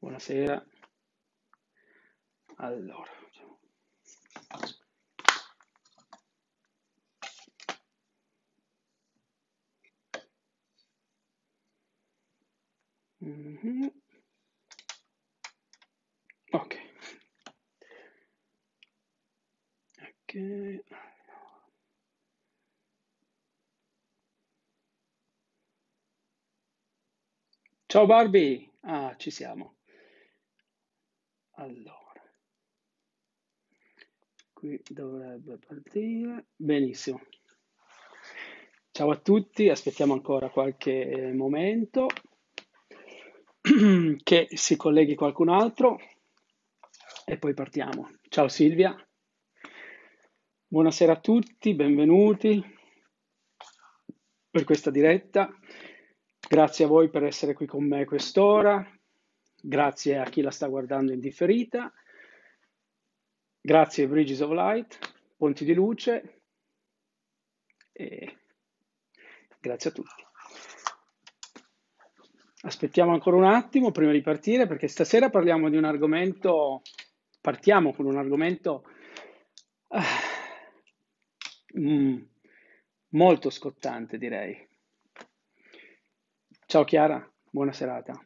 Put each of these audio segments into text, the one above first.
Buonasera. Allora. Mm -hmm. Ok. Ok. Ciao Barbie. Ah, ci siamo. Allora, qui dovrebbe partire. Benissimo. Ciao a tutti, aspettiamo ancora qualche eh, momento che si colleghi qualcun altro e poi partiamo. Ciao Silvia. Buonasera a tutti, benvenuti per questa diretta. Grazie a voi per essere qui con me quest'ora, Grazie a chi la sta guardando in differita. Grazie Bridges of Light, Ponti di Luce. E grazie a tutti. Aspettiamo ancora un attimo prima di partire perché stasera parliamo di un argomento, partiamo con un argomento ah, mm, molto scottante direi. Ciao Chiara, buona serata.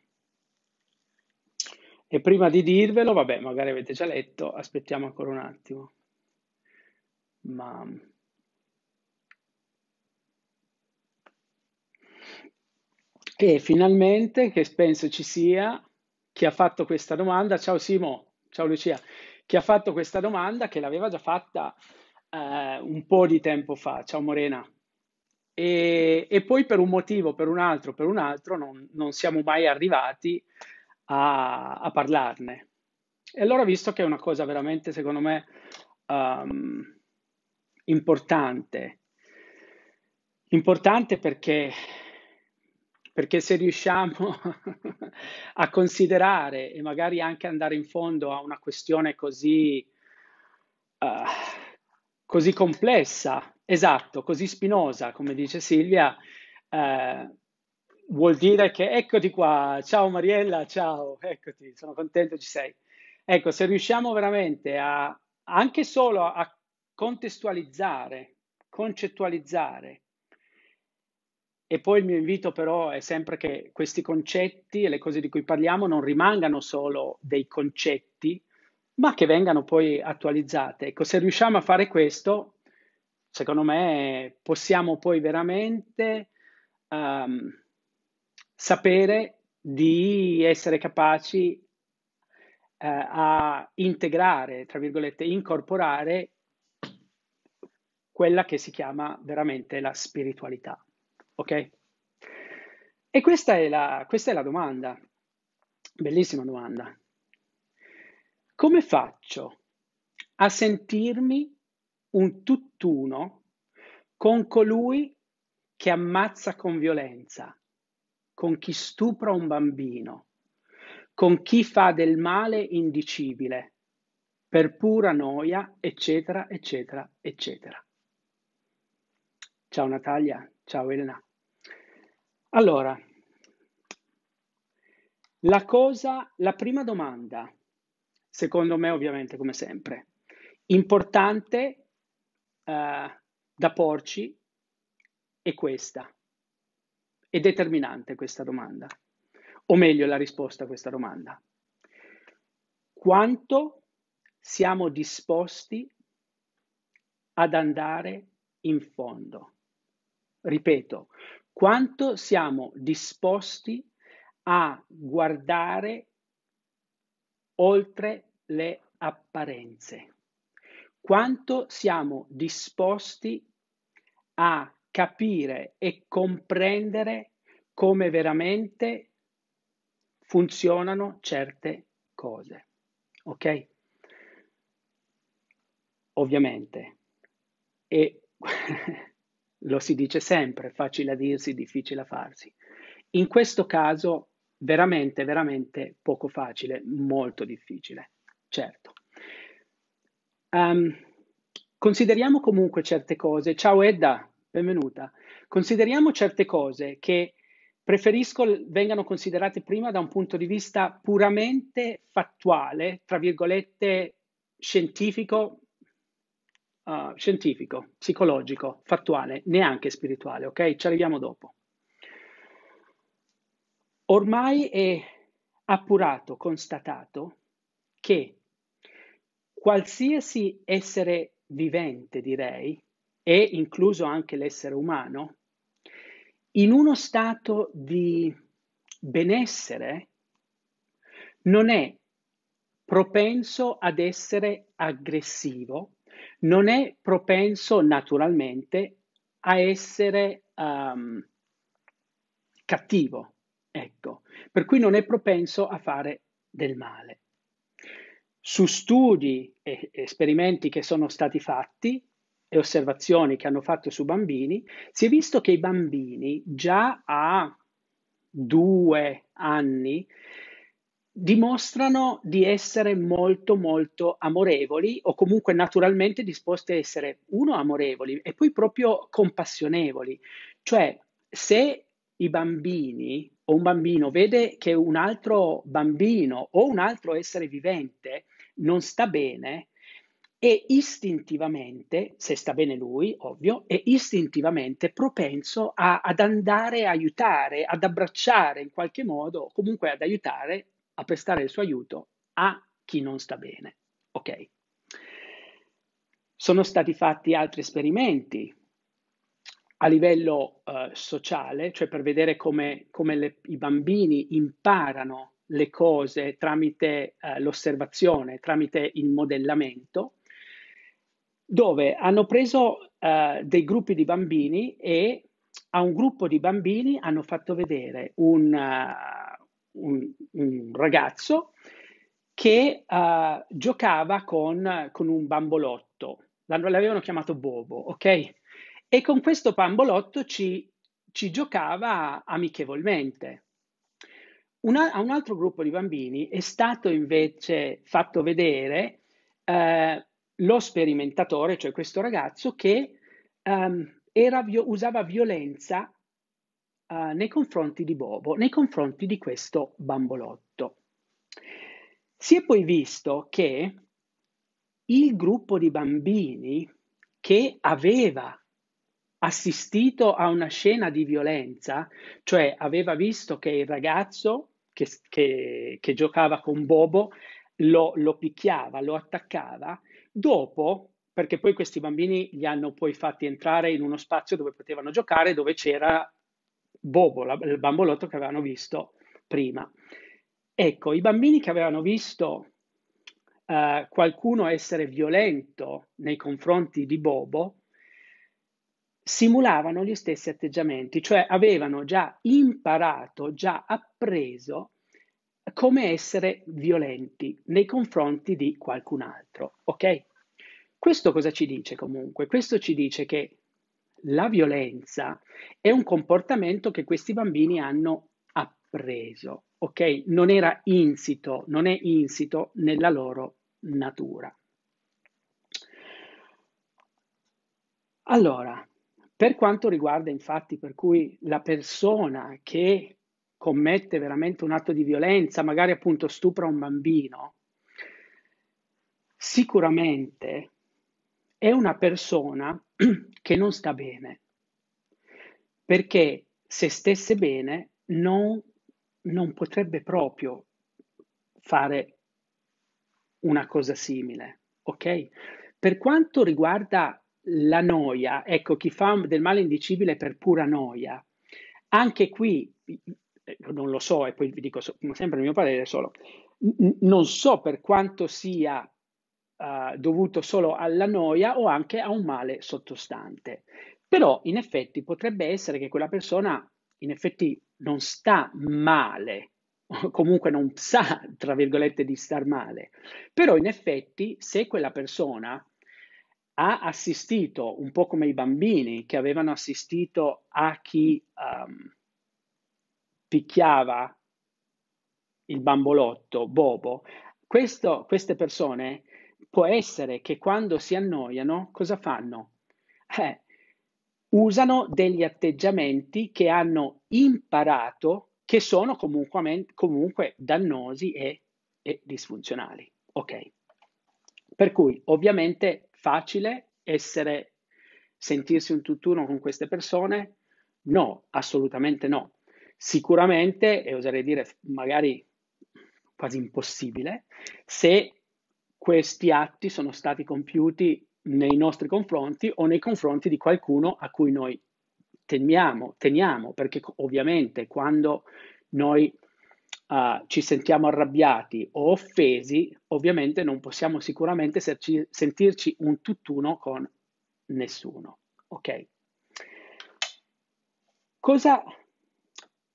E prima di dirvelo, vabbè, magari avete già letto, aspettiamo ancora un attimo. Ma E finalmente, che penso ci sia, chi ha fatto questa domanda, ciao Simo, ciao Lucia, chi ha fatto questa domanda che l'aveva già fatta eh, un po' di tempo fa, ciao Morena, e, e, poi per un motivo, per un altro, per un altro non, non siamo mai arrivati a, a parlarne. E allora, visto che è una cosa veramente, secondo me, um, importante, importante perché, perché se riusciamo a considerare e magari anche andare in fondo a una questione così, uh, così complessa, esatto, così spinosa, come dice Silvia, uh, vuol dire che eccoti qua, ciao Mariella, ciao, eccoti, sono contento ci sei. Ecco, se riusciamo veramente a anche solo a contestualizzare, concettualizzare, e poi il mio invito però è sempre che questi concetti e le cose di cui parliamo non rimangano solo dei concetti, ma che vengano poi attualizzate. Ecco, se riusciamo a fare questo, secondo me possiamo poi veramente um, sapere di essere capaci eh, a integrare, tra virgolette, incorporare quella che si chiama veramente la spiritualità. Ok? E questa è la, questa è la domanda, bellissima domanda. Come faccio a sentirmi un tutt'uno con colui che ammazza con violenza? con chi stupra un bambino, con chi fa del male indicibile, per pura noia, eccetera, eccetera, eccetera. Ciao Natalia, ciao Elena. Allora, la cosa, la prima domanda, secondo me ovviamente come sempre, importante eh, da porci è questa. È determinante questa domanda, o meglio la risposta a questa domanda. Quanto siamo disposti ad andare in fondo? Ripeto, quanto siamo disposti a guardare oltre le apparenze? Quanto siamo disposti a capire e comprendere come veramente funzionano certe cose. Ok? Ovviamente. E lo si dice sempre, facile a dirsi, difficile a farsi. In questo caso veramente, veramente poco facile, molto difficile, certo. Um, consideriamo comunque certe cose. Ciao Edda, benvenuta. Consideriamo certe cose che preferisco vengano considerate prima da un punto di vista puramente fattuale, tra virgolette scientifico, uh, scientifico, psicologico, fattuale, neanche spirituale, ok? Ci arriviamo dopo. Ormai è appurato, constatato che qualsiasi essere vivente, direi, e incluso anche l'essere umano, in uno stato di benessere non è propenso ad essere aggressivo, non è propenso naturalmente a essere um, cattivo, ecco, per cui non è propenso a fare del male. Su studi e esperimenti che sono stati fatti, e osservazioni che hanno fatto su bambini, si è visto che i bambini già a due anni dimostrano di essere molto molto amorevoli o comunque naturalmente disposti a essere uno amorevoli e poi proprio compassionevoli. Cioè, se i bambini o un bambino vede che un altro bambino o un altro essere vivente non sta bene, e istintivamente, se sta bene lui, ovvio, è istintivamente propenso a, ad andare a aiutare, ad abbracciare in qualche modo, comunque ad aiutare, a prestare il suo aiuto a chi non sta bene. Ok? Sono stati fatti altri esperimenti a livello uh, sociale, cioè per vedere come, come le, i bambini imparano le cose tramite uh, l'osservazione, tramite il modellamento dove hanno preso uh, dei gruppi di bambini e a un gruppo di bambini hanno fatto vedere un, uh, un, un ragazzo che uh, giocava con, con, un bambolotto, l'avevano chiamato Bobo, ok? E con questo bambolotto ci, ci giocava amichevolmente. Una, a un altro gruppo di bambini è stato invece fatto vedere eh, lo sperimentatore, cioè questo ragazzo che um, era, usava violenza uh, nei confronti di Bobo, nei confronti di questo bambolotto. Si è poi visto che il gruppo di bambini che aveva assistito a una scena di violenza, cioè aveva visto che il ragazzo che, che, che giocava con Bobo lo, lo picchiava, lo attaccava, Dopo, perché poi questi bambini li hanno poi fatti entrare in uno spazio dove potevano giocare, dove c'era Bobo, la, il bambolotto che avevano visto prima. Ecco, i bambini che avevano visto uh, qualcuno essere violento nei confronti di Bobo, simulavano gli stessi atteggiamenti, cioè avevano già imparato, già appreso come essere violenti nei confronti di qualcun altro, ok? Questo cosa ci dice comunque? Questo ci dice che la violenza è un comportamento che questi bambini hanno appreso, ok? Non era insito, non è insito nella loro natura. Allora, per quanto riguarda infatti per cui la persona che commette veramente un atto di violenza, magari appunto stupra un bambino, sicuramente è una persona che non sta bene, perché se stesse bene non, non potrebbe proprio fare una cosa simile, ok? Per quanto riguarda la noia, ecco, chi fa del male indicibile per pura noia, anche qui eh, non lo so e poi vi dico come sempre il mio parere solo, N- non so per quanto sia uh, dovuto solo alla noia o anche a un male sottostante, però in effetti potrebbe essere che quella persona in effetti non sta male, comunque non sa, tra virgolette, di star male, però in effetti se quella persona ha assistito, un po' come i bambini che avevano assistito a chi... Um, picchiava il bambolotto, Bobo, questo, queste persone può essere che quando si annoiano, cosa fanno? Eh, usano degli atteggiamenti che hanno imparato che sono comunque, comunque dannosi e, e disfunzionali. Ok? Per cui ovviamente facile essere sentirsi un tutt'uno con queste persone? No, assolutamente no. Sicuramente, e oserei dire magari quasi impossibile, se questi atti sono stati compiuti nei nostri confronti o nei confronti di qualcuno a cui noi teniamo, teniamo perché ovviamente quando noi uh, ci sentiamo arrabbiati o offesi, ovviamente non possiamo sicuramente serci, sentirci un tutt'uno con nessuno. Ok? Cosa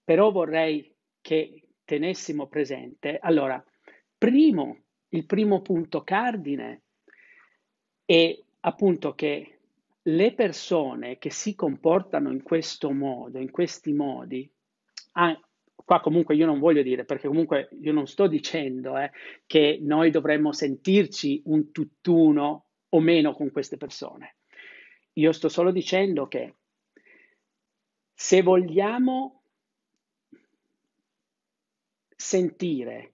però vorrei che tenessimo presente, allora, primo, il primo punto cardine è appunto che le persone che si comportano in questo modo, in questi modi, ah, qua comunque io non voglio dire, perché comunque io non sto dicendo eh, che noi dovremmo sentirci un tutt'uno o meno con queste persone. Io sto solo dicendo che se vogliamo sentire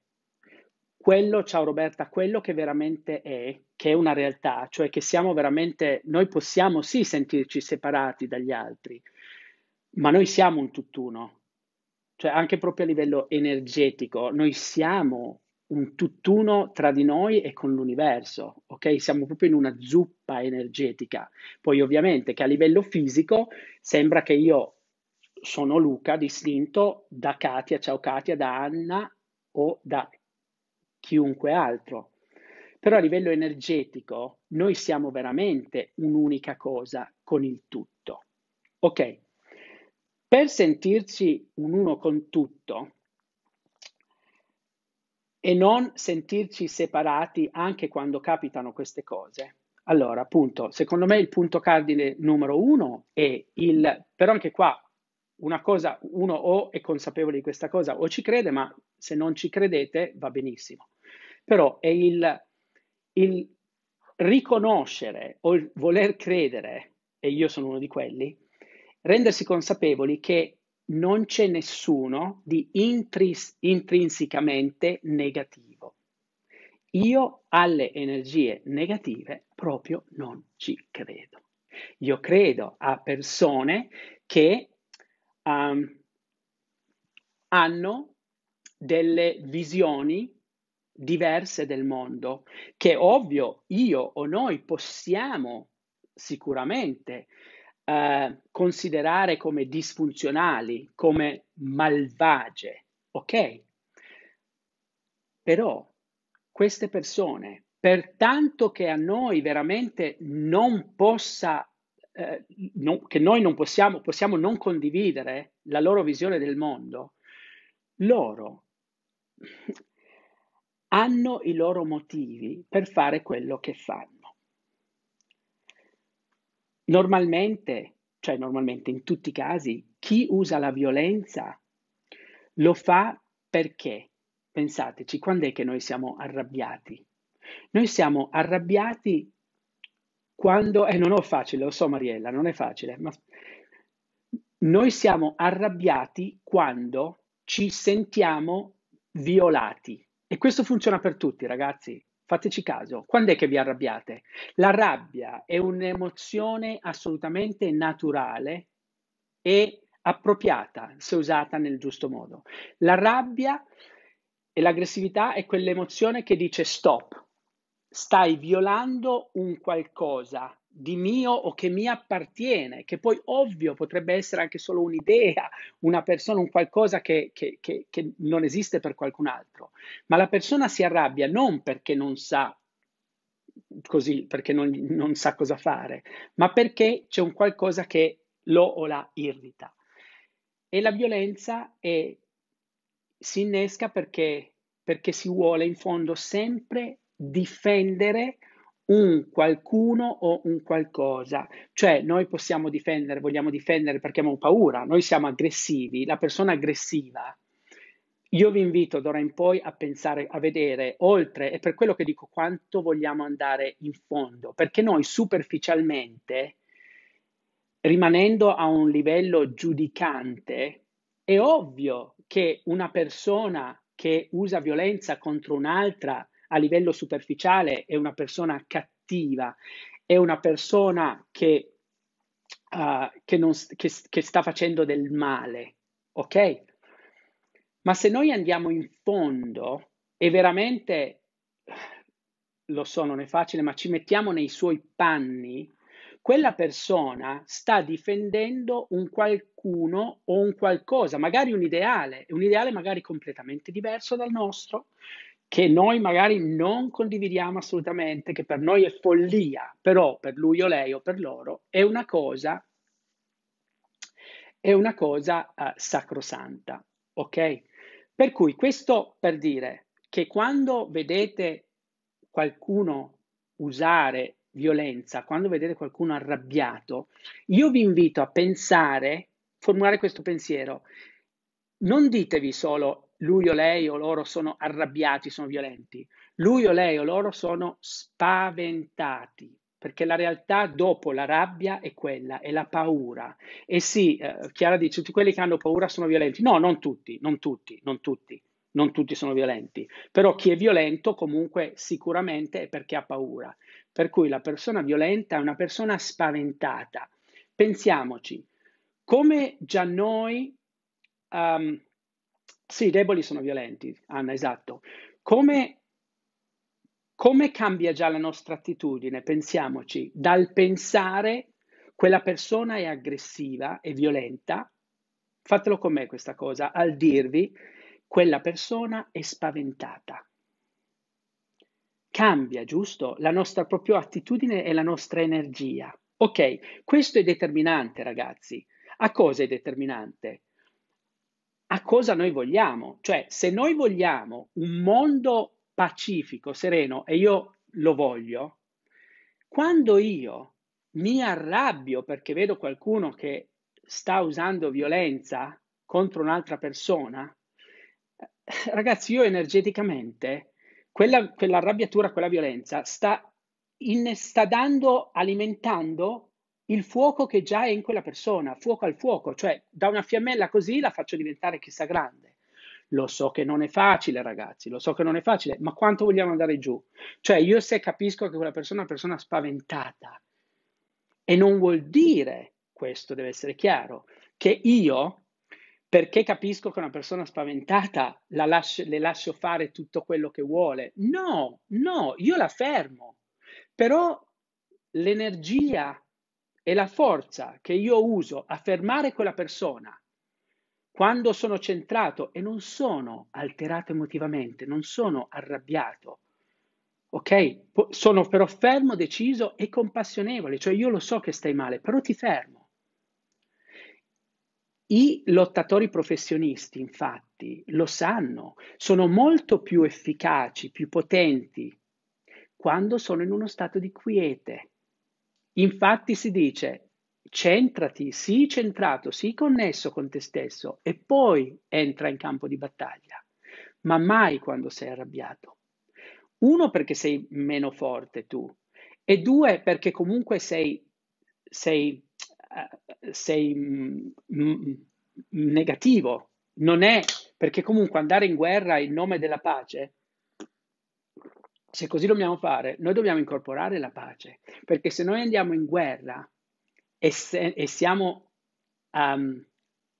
quello, ciao Roberta, quello che veramente è, che è una realtà, cioè che siamo veramente, noi possiamo sì sentirci separati dagli altri, ma noi siamo un tutt'uno, cioè anche proprio a livello energetico, noi siamo un tutt'uno tra di noi e con l'universo, ok? Siamo proprio in una zuppa energetica. Poi ovviamente che a livello fisico sembra che io sono Luca distinto da Katia, ciao Katia, da Anna o da chiunque altro. Però a livello energetico noi siamo veramente un'unica cosa con il tutto. Ok, per sentirci un uno con tutto e non sentirci separati anche quando capitano queste cose, allora appunto, secondo me il punto cardine numero uno è il, però anche qua una cosa, uno o è consapevole di questa cosa o ci crede, ma se non ci credete va benissimo. Però è il, il riconoscere o il voler credere, e io sono uno di quelli, rendersi consapevoli che non c'è nessuno di intris- intrinsecamente negativo. Io alle energie negative proprio non ci credo. Io credo a persone che um, hanno delle visioni diverse del mondo, che ovvio io o noi possiamo sicuramente uh, considerare come disfunzionali, come malvagie, ok? Però queste persone, per tanto che a noi veramente non possa eh, non, che noi non possiamo, possiamo non condividere la loro visione del mondo, loro hanno i loro motivi per fare quello che fanno. Normalmente, cioè normalmente in tutti i casi, chi usa la violenza lo fa perché, pensateci, quando è che noi siamo arrabbiati? Noi siamo arrabbiati quando, e eh, non ho facile, lo so Mariella, non è facile, ma noi siamo arrabbiati quando ci sentiamo violati. E questo funziona per tutti, ragazzi. Fateci caso, quando è che vi arrabbiate? La rabbia è un'emozione assolutamente naturale e appropriata se usata nel giusto modo. La rabbia e l'aggressività è quell'emozione che dice stop, stai violando un qualcosa di mio o che mi appartiene, che poi ovvio potrebbe essere anche solo un'idea, una persona, un qualcosa che, che, che, che non esiste per qualcun altro. Ma la persona si arrabbia non perché non sa così, perché non, non sa cosa fare, ma perché c'è un qualcosa che lo o la irrita. E la violenza è, si innesca perché, perché si vuole in fondo sempre difendere un qualcuno o un qualcosa. Cioè noi possiamo difendere, vogliamo difendere perché abbiamo paura, noi siamo aggressivi, la persona aggressiva. Io vi invito d'ora in poi a pensare, a vedere oltre, e per quello che dico quanto vogliamo andare in fondo, perché noi superficialmente, rimanendo a un livello giudicante, è ovvio che una persona che usa violenza contro un'altra a livello superficiale è una persona cattiva, è una persona che, uh, che, non, che, che sta facendo del male, ok? Ma se noi andiamo in fondo e veramente, lo so, non è facile, ma ci mettiamo nei suoi panni, quella persona sta difendendo un qualcuno o un qualcosa, magari un ideale, un ideale magari completamente diverso dal nostro, che noi magari non condividiamo assolutamente, che per noi è follia, però per lui o lei o per loro è una cosa, è una cosa uh, sacrosanta, ok? Per cui questo per dire che quando vedete qualcuno usare violenza, quando vedete qualcuno arrabbiato, io vi invito a pensare, formulare questo pensiero, non ditevi solo lui o lei o loro sono arrabbiati, sono violenti, lui o lei o loro sono spaventati, perché la realtà dopo la rabbia è quella, è la paura. E sì, eh, Chiara dice, tutti quelli che hanno paura sono violenti. No, non tutti, non tutti, non tutti, non tutti sono violenti, però chi è violento comunque sicuramente è perché ha paura. Per cui la persona violenta è una persona spaventata. Pensiamoci, come già noi... Um, sì, i deboli sono violenti, Anna, esatto. Come, come cambia già la nostra attitudine? Pensiamoci, dal pensare quella persona è aggressiva e violenta, fatelo con me questa cosa, al dirvi quella persona è spaventata. Cambia, giusto? La nostra propria attitudine e la nostra energia. Ok, questo è determinante, ragazzi. A cosa è determinante? a cosa noi vogliamo. Cioè, se noi vogliamo un mondo pacifico, sereno, e io lo voglio, quando io mi arrabbio perché vedo qualcuno che sta usando violenza contro un'altra persona, eh, ragazzi, io energeticamente, quella, quell'arrabbiatura, quella violenza sta, in, sta dando, alimentando il fuoco che già è in quella persona, fuoco al fuoco, cioè da una fiammella così la faccio diventare chissà grande. Lo so che non è facile, ragazzi, lo so che non è facile, ma quanto vogliamo andare giù? Cioè, io se capisco che quella persona è una persona spaventata e non vuol dire, questo deve essere chiaro, che io, perché capisco che una persona spaventata la lascio, le lascio fare tutto quello che vuole. No, no, io la fermo. Però l'energia e la forza che io uso a fermare quella persona quando sono centrato e non sono alterato emotivamente, non sono arrabbiato, ok? sono però fermo, deciso e compassionevole, cioè io lo so che stai male, però ti fermo. I lottatori professionisti, infatti, lo sanno, sono molto più efficaci, più potenti quando sono in uno stato di quiete, Infatti si dice centrati, sii centrato, sii connesso con te stesso e poi entra in campo di battaglia, ma mai quando sei arrabbiato. Uno perché sei meno forte tu e due perché comunque sei, sei, uh, sei mh, mm, mh, mm, negativo. Non è perché comunque andare in guerra in nome della pace se così dobbiamo fare, noi dobbiamo incorporare la pace, perché se noi andiamo in guerra e, se, e siamo um,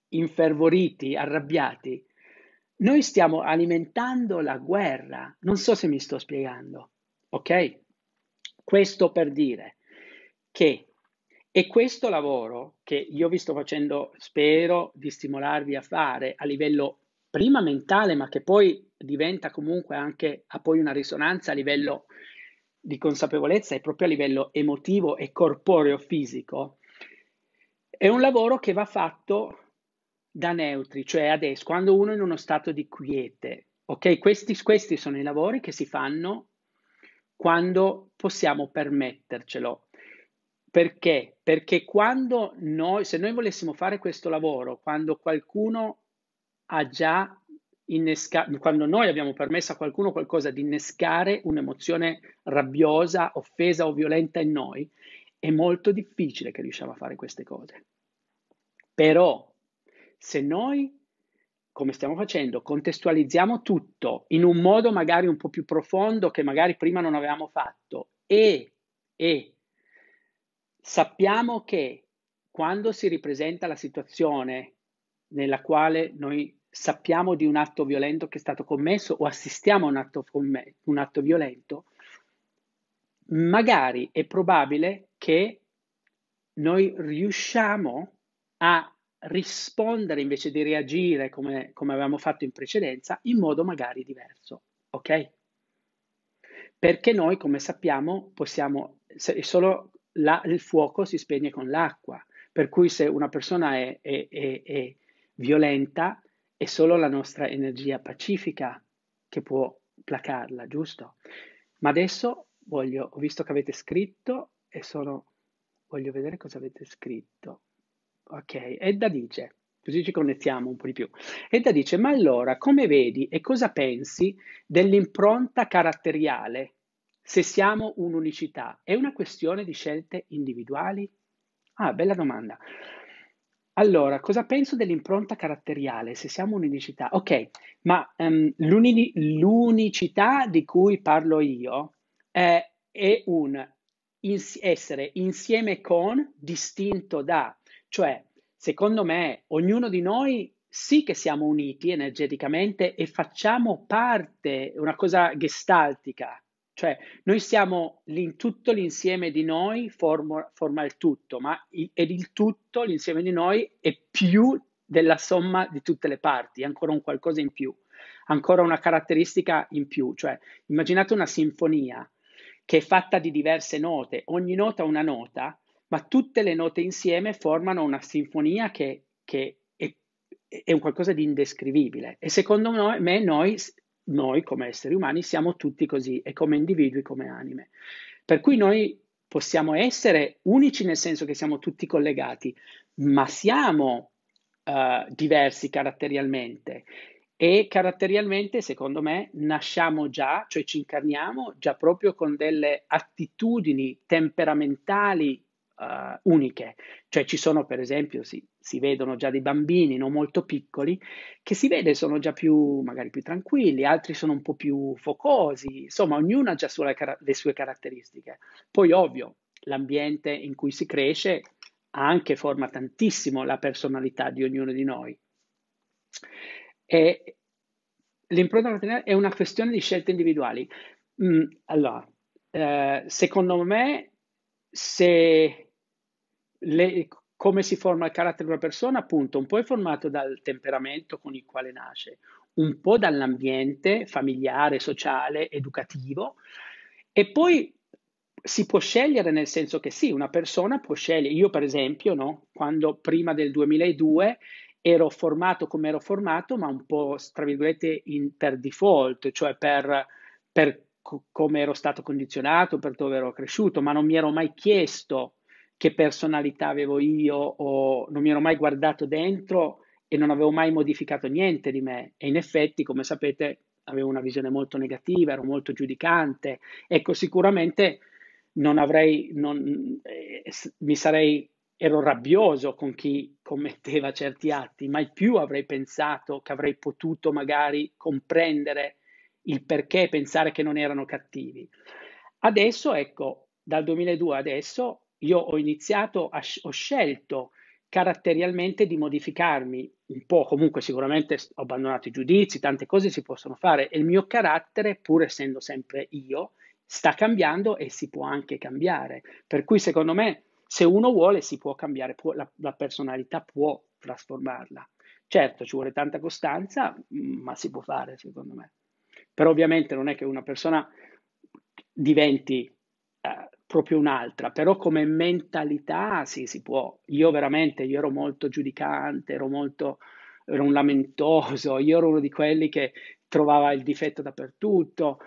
infervoriti, arrabbiati, noi stiamo alimentando la guerra. Non so se mi sto spiegando, ok? Questo per dire che è questo lavoro che io vi sto facendo, spero di stimolarvi a fare a livello prima mentale, ma che poi diventa comunque anche, ha poi una risonanza a livello di consapevolezza e proprio a livello emotivo e corporeo fisico, è un lavoro che va fatto da neutri, cioè adesso, quando uno è in uno stato di quiete. Ok, questi, questi sono i lavori che si fanno quando possiamo permettercelo. Perché? Perché quando noi, se noi volessimo fare questo lavoro, quando qualcuno ha già innesca- quando noi abbiamo permesso a qualcuno qualcosa di innescare un'emozione rabbiosa, offesa o violenta in noi, è molto difficile che riusciamo a fare queste cose. Però se noi, come stiamo facendo, contestualizziamo tutto in un modo magari un po' più profondo che magari prima non avevamo fatto e, e sappiamo che quando si ripresenta la situazione nella quale noi sappiamo di un atto violento che è stato commesso o assistiamo a un atto, comm- un atto violento, magari è probabile che noi riusciamo a rispondere invece di reagire come, come avevamo fatto in precedenza in modo magari diverso, ok? Perché noi, come sappiamo, possiamo, solo la, il fuoco si spegne con l'acqua, per cui se una persona è, è, è, è violenta, è solo la nostra energia pacifica che può placarla, giusto? Ma adesso voglio, ho visto che avete scritto e sono, voglio vedere cosa avete scritto. Ok, Edda dice, così ci connettiamo un po' di più. Edda dice, ma allora come vedi e cosa pensi dell'impronta caratteriale se siamo un'unicità? È una questione di scelte individuali? Ah, bella domanda. Allora, cosa penso dell'impronta caratteriale? Se siamo un'unicità, ok, ma ehm, l'uni- l'unicità di cui parlo io eh, è un ins- essere insieme con, distinto da, cioè, secondo me, ognuno di noi sì che siamo uniti energeticamente e facciamo parte, una cosa gestaltica, cioè, noi siamo in tutto l'insieme di noi forma, forma il tutto, ma ed il tutto, l'insieme di noi, è più della somma di tutte le parti, ancora un qualcosa in più, ancora una caratteristica in più. Cioè, immaginate una sinfonia che è fatta di diverse note, ogni nota una nota, ma tutte le note insieme formano una sinfonia che, che è, è un qualcosa di indescrivibile. E secondo me noi noi come esseri umani siamo tutti così e come individui, come anime. Per cui noi possiamo essere unici nel senso che siamo tutti collegati, ma siamo uh, diversi caratterialmente e caratterialmente, secondo me, nasciamo già, cioè ci incarniamo già proprio con delle attitudini temperamentali uh, uniche, cioè ci sono per esempio, si, si, vedono già dei bambini non molto piccoli, che si vede sono già più, magari più tranquilli, altri sono un po' più focosi, insomma ognuno ha già sua, le sue caratteristiche. Poi ovvio, l'ambiente in cui si cresce anche forma tantissimo la personalità di ognuno di noi. E l'impronta maternale è una questione di scelte individuali. Mm, allora, eh, secondo me, se le, come si forma il carattere di una persona, appunto, un po' è formato dal temperamento con il quale nasce, un po' dall'ambiente familiare, sociale, educativo, e poi si può scegliere nel senso che sì, una persona può scegliere. Io, per esempio, no? quando prima del 2002 ero formato come ero formato, ma un po' tra virgolette in, per default, cioè per, per co- come ero stato condizionato, per dove ero cresciuto, ma non mi ero mai chiesto che personalità avevo io o non mi ero mai guardato dentro e non avevo mai modificato niente di me e in effetti, come sapete, avevo una visione molto negativa, ero molto giudicante. Ecco, sicuramente non avrei, non, eh, mi sarei, ero rabbioso con chi commetteva certi atti, mai più avrei pensato che avrei potuto magari comprendere il perché pensare che non erano cattivi. Adesso, ecco, dal 2002 adesso io ho iniziato, a, ho scelto caratterialmente di modificarmi un po', comunque sicuramente ho abbandonato i giudizi, tante cose si possono fare e il mio carattere, pur essendo sempre io, sta cambiando e si può anche cambiare. Per cui secondo me se uno vuole si può cambiare, può, la, la personalità può trasformarla. Certo, ci vuole tanta costanza, mm, ma si può fare secondo me. Però ovviamente non è che una persona diventi eh, proprio un'altra, però come mentalità sì, si può. Io veramente, io ero molto giudicante, ero molto, ero un lamentoso, io ero uno di quelli che trovava il difetto dappertutto.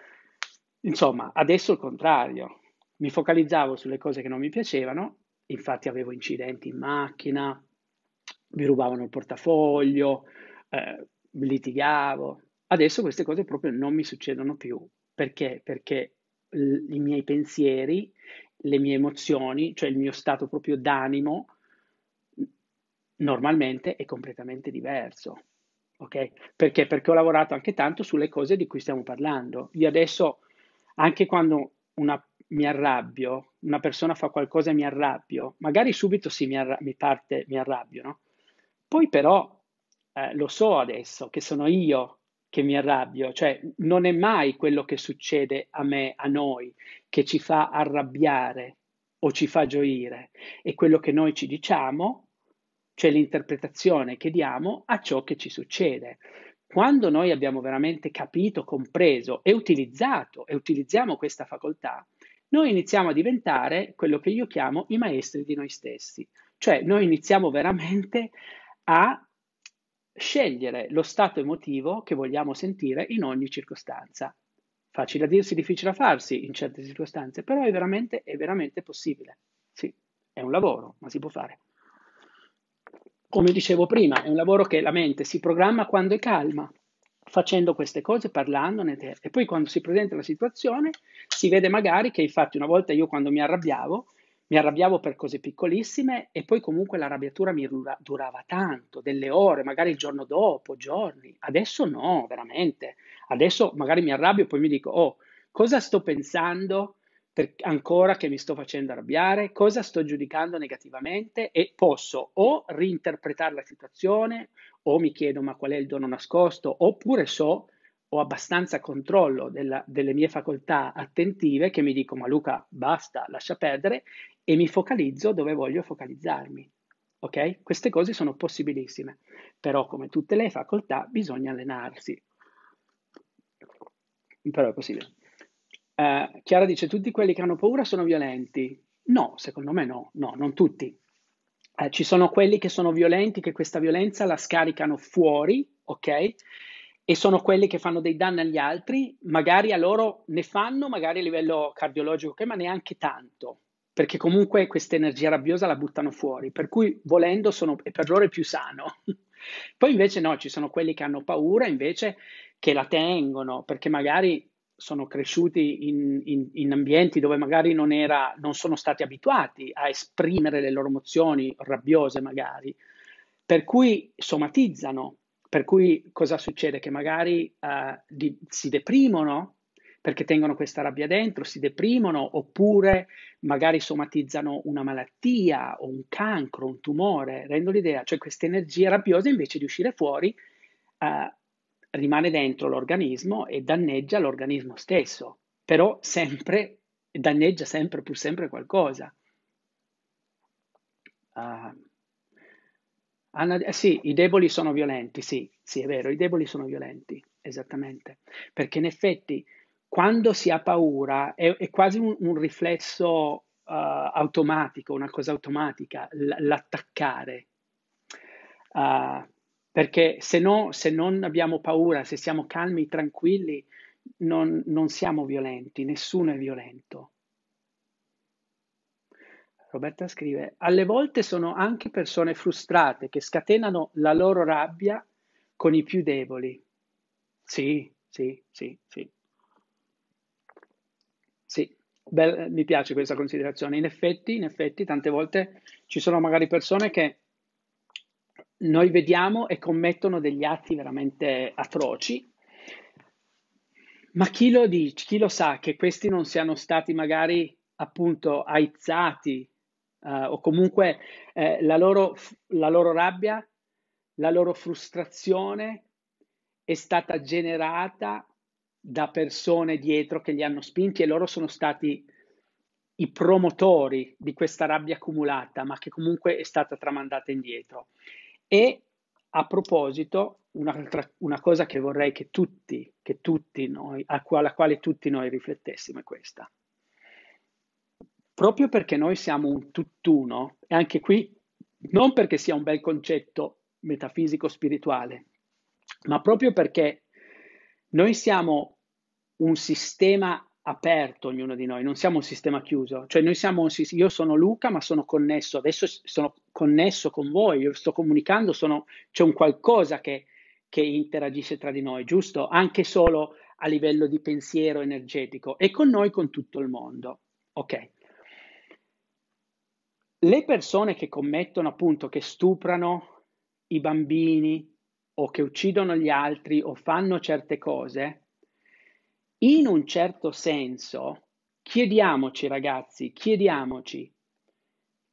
Insomma, adesso il contrario, mi focalizzavo sulle cose che non mi piacevano, infatti avevo incidenti in macchina, mi rubavano il portafoglio, eh, litigavo. Adesso queste cose proprio non mi succedono più. Perché? Perché i miei pensieri, le mie emozioni, cioè il mio stato proprio d'animo, normalmente è completamente diverso. Ok? Perché? Perché ho lavorato anche tanto sulle cose di cui stiamo parlando. Io adesso, anche quando una, mi arrabbio, una persona fa qualcosa e mi arrabbio, magari subito sì, mi, arra- mi parte, mi arrabbio, no? Poi però eh, lo so adesso che sono io che mi arrabbio, cioè non è mai quello che succede a me, a noi, che ci fa arrabbiare o ci fa gioire, è quello che noi ci diciamo, cioè l'interpretazione che diamo a ciò che ci succede. Quando noi abbiamo veramente capito, compreso e utilizzato e utilizziamo questa facoltà, noi iniziamo a diventare quello che io chiamo i maestri di noi stessi, cioè noi iniziamo veramente a scegliere lo stato emotivo che vogliamo sentire in ogni circostanza. Facile a dirsi, difficile a farsi in certe circostanze, però è veramente, è veramente possibile. Sì, è un lavoro, ma si può fare. Come dicevo prima, è un lavoro che la mente si programma quando è calma, facendo queste cose, parlandone, e poi quando si presenta la situazione si vede magari che infatti una volta io quando mi arrabbiavo mi arrabbiavo per cose piccolissime e poi comunque l'arrabbiatura mi dura, durava tanto, delle ore, magari il giorno dopo, giorni. Adesso no, veramente. Adesso magari mi arrabbio e poi mi dico, oh, cosa sto pensando per, ancora che mi sto facendo arrabbiare? Cosa sto giudicando negativamente? E posso o reinterpretare la situazione o mi chiedo ma qual è il dono nascosto oppure so ho abbastanza controllo della, delle mie facoltà attentive che mi dico ma Luca basta, lascia perdere e mi focalizzo dove voglio focalizzarmi. Ok? Queste cose sono possibilissime, però come tutte le facoltà bisogna allenarsi. Però è possibile. Uh, Chiara dice tutti quelli che hanno paura sono violenti. No, secondo me no, no, non tutti. Uh, ci sono quelli che sono violenti, che questa violenza la scaricano fuori, ok? e sono quelli che fanno dei danni agli altri, magari a loro ne fanno, magari a livello cardiologico, ma neanche tanto, perché comunque questa energia rabbiosa la buttano fuori, per cui volendo sono, è per loro più sano. Poi invece no, ci sono quelli che hanno paura, invece che la tengono, perché magari sono cresciuti in, in, in ambienti dove magari non, era, non sono stati abituati a esprimere le loro emozioni rabbiose magari, per cui somatizzano per cui cosa succede? Che magari uh, di, si deprimono perché tengono questa rabbia dentro, si deprimono oppure magari somatizzano una malattia o un cancro, un tumore, rendo l'idea, cioè questa energia rabbiosa invece di uscire fuori uh, rimane dentro l'organismo e danneggia l'organismo stesso, però sempre danneggia sempre pur sempre qualcosa. Uh, Anna, eh sì, i deboli sono violenti, sì, sì, è vero, i deboli sono violenti, esattamente, perché in effetti quando si ha paura è, è quasi un, un riflesso uh, automatico, una cosa automatica, l- l'attaccare, uh, perché se, no, se non abbiamo paura, se siamo calmi, tranquilli, non, non siamo violenti, nessuno è violento. Roberta scrive, alle volte sono anche persone frustrate che scatenano la loro rabbia con i più deboli. Sì, sì, sì, sì. Sì, Beh, mi piace questa considerazione. In effetti, in effetti, tante volte ci sono magari persone che noi vediamo e commettono degli atti veramente atroci, ma chi lo dice, chi lo sa che questi non siano stati magari appunto aizzati uh, o comunque eh, la, loro, la loro rabbia, la loro frustrazione è stata generata da persone dietro che li hanno spinti e loro sono stati i promotori di questa rabbia accumulata, ma che comunque è stata tramandata indietro. E a proposito, un'altra, una cosa che vorrei che tutti, che tutti noi, alla quale tutti noi riflettessimo è questa proprio perché noi siamo un tutt'uno, e anche qui non perché sia un bel concetto metafisico-spirituale, ma proprio perché noi siamo un sistema aperto, ognuno di noi, non siamo un sistema chiuso, cioè noi siamo, un, io sono Luca ma sono connesso, adesso sono connesso con voi, io sto comunicando, sono, c'è un qualcosa che, che interagisce tra di noi, giusto? Anche solo a livello di pensiero energetico e con noi, con tutto il mondo, ok? le persone che commettono appunto, che stuprano i bambini o che uccidono gli altri o fanno certe cose, in un certo senso, chiediamoci ragazzi, chiediamoci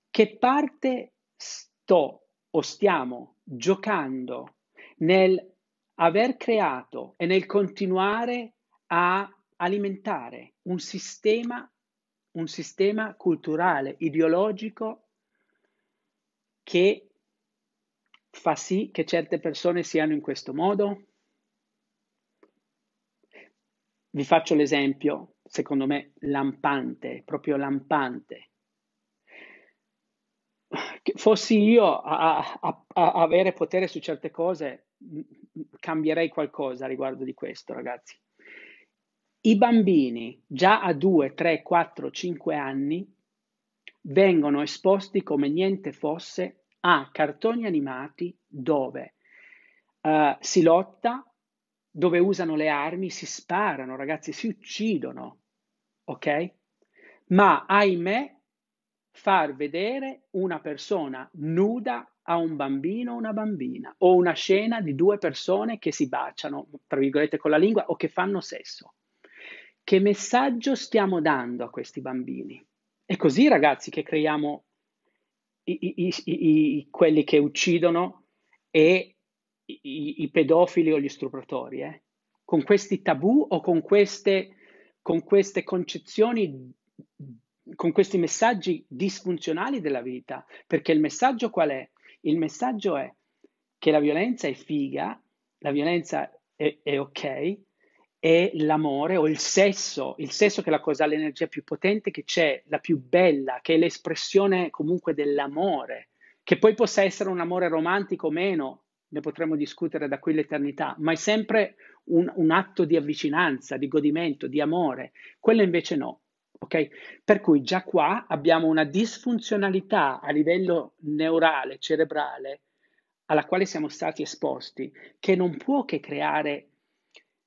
che parte sto o stiamo giocando nel aver creato e nel continuare a alimentare un sistema, un sistema culturale, ideologico che fa sì che certe persone siano in questo modo? Vi faccio l'esempio, secondo me, lampante, proprio lampante. Che fossi io a, a, a avere potere su certe cose, cambierei qualcosa riguardo di questo, ragazzi. I bambini già a 2, 3, 4, 5 anni vengono esposti come niente fosse a cartoni animati dove uh, si lotta, dove usano le armi, si sparano, ragazzi, si uccidono, ok? Ma ahimè, far vedere una persona nuda a un bambino o una bambina, o una scena di due persone che si baciano, tra virgolette, con la lingua o che fanno sesso. Che messaggio stiamo dando a questi bambini? È così, ragazzi, che creiamo i, i, quelli che uccidono e i, pedofili o gli stupratori, eh? con questi tabù o con queste, con queste concezioni, con questi messaggi disfunzionali della vita. Perché il messaggio qual è? Il messaggio è che la violenza è figa, la violenza è, è ok, è l'amore o il sesso, il sesso che è la cosa, l'energia più potente che c'è, la più bella, che è l'espressione comunque dell'amore, che poi possa essere un amore romantico o meno, ne potremmo discutere da qui l'eternità, ma è sempre un, un atto di avvicinanza, di godimento, di amore, quello invece no. ok? Per cui già qua abbiamo una disfunzionalità a livello neurale, cerebrale, alla quale siamo stati esposti, che non può che creare